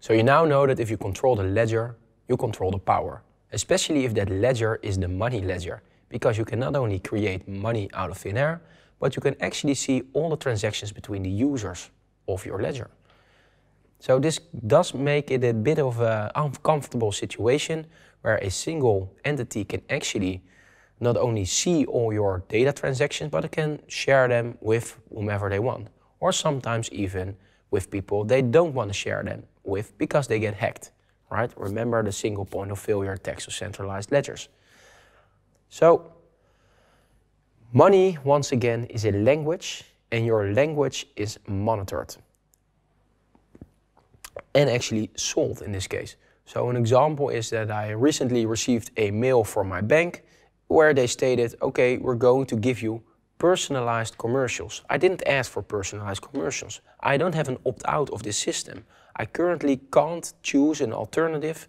So you now know that if you control the ledger, you control the power, especially if that ledger is the money ledger, because you can not only create money out of thin air, but you can actually see all the transactions between the users of your ledger. So this does make it a bit of an uncomfortable situation where a single entity can actually not only see all your data transactions, but it can share them with whomever they want, or sometimes even with people they don't want to share them with because they get hacked, right? Remember the single point of failure attacks of centralized ledgers. So money, once again, is a language and your language is monitored and actually sold in this case. So an example is that I recently received a mail from my bank where they stated, okay, we're going to give you personalized commercials. I didn't ask for personalized commercials. I don't have an opt-out of this system. I currently can't choose an alternative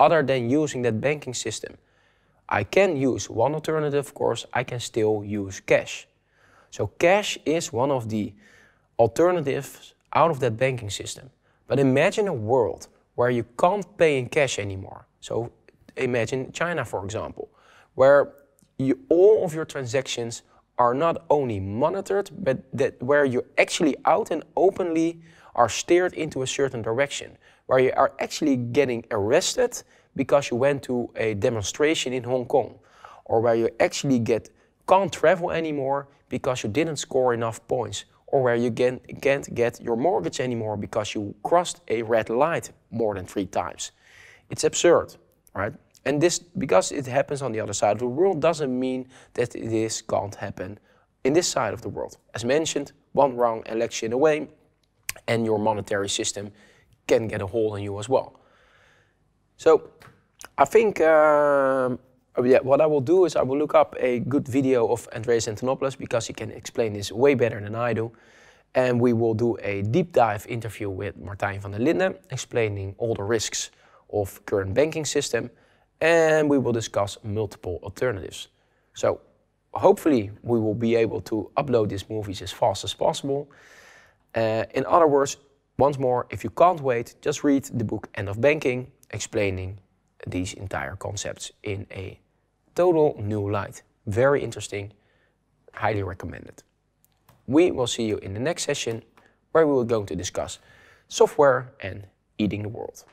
other than using that banking system. I can use one alternative, of course, I can still use cash. So cash is one of the alternatives out of that banking system. But imagine a world where you can't pay in cash anymore. So imagine China, for example, where you, all of your transactions are not only monitored, but that where you actually out and openly are steered into a certain direction, where you are actually getting arrested because you went to a demonstration in Hong Kong, or where you actually get can't travel anymore because you didn't score enough points, or where you can, can't get your mortgage anymore because you crossed a red light more than three times. It's absurd, right? And this, because it happens on the other side of the world, doesn't mean that this can't happen in this side of the world. As mentioned, one wrong election away, and your monetary system can get a hold on you as well. So I think um, oh yeah, what I will do is I will look up a good video of Andreas Antonopoulos because he can explain this way better than I do. And we will do a deep dive interview with Martijn van der Linden explaining all the risks of current banking system and we will discuss multiple alternatives. So hopefully we will be able to upload these movies as fast as possible. Uh, in other words, once more, if you can't wait, just read the book End of Banking, explaining these entire concepts in a total new light. Very interesting, highly recommended. We will see you in the next session where we will going to discuss software and eating the world.